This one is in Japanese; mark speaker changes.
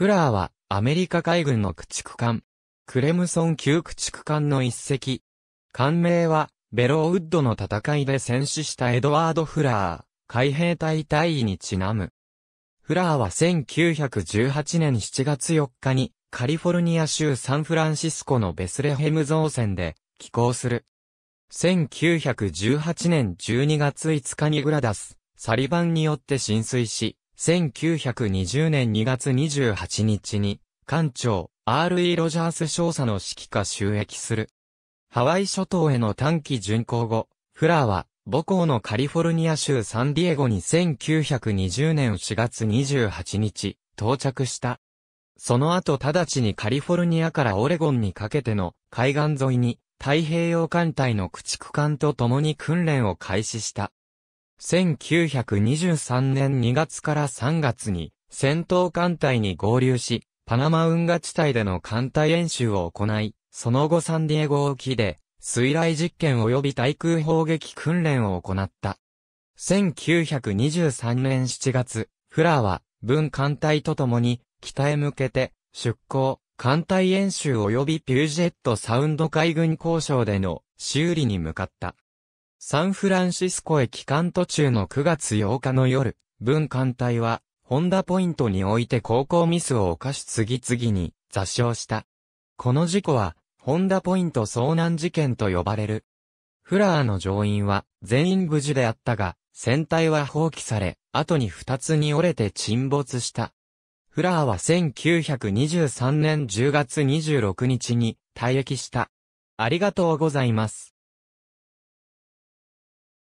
Speaker 1: フラーは、アメリ
Speaker 2: カ海軍の駆逐艦。クレムソン級駆逐艦の一隻。艦名は、ベローウッドの戦いで戦死したエドワード・フラー、海兵隊隊員にちなむ。フラーは1918年7月4日に、カリフォルニア州サンフランシスコのベスレヘム造船で、寄港する。1918年12月5日にグラダス、サリバンによって浸水し、1920年2月28日に、艦長、R.E. ロジャース少佐の指揮下収益する。ハワイ諸島への短期巡航後、フラーは、母校のカリフォルニア州サンディエゴに1920年4月28日、到着した。その後直ちにカリフォルニアからオレゴンにかけての海岸沿いに太平洋艦隊の駆逐艦と共に訓練を開始した。1923年2月から3月に戦闘艦隊に合流し、パナマ運河地帯での艦隊演習を行い、その後サンディエゴ沖で水雷実験及び対空砲撃訓練を行った。1923年7月、フラーは文艦隊と共に北へ向けて出港、艦隊演習及びピュージェットサウンド海軍交渉での修理に向かった。サンフランシスコへ帰還途中の9月8日の夜、文艦隊は、ホンダポイントにおいて航行ミスを犯し次々に座礁した。この事故は、ホンダポイント遭難事件と呼ばれる。フラーの乗員は全員無事であったが、船体は放棄され、後に二つに折れて沈没した。フラーは1923年10月26日に退役した。ありがとうございます。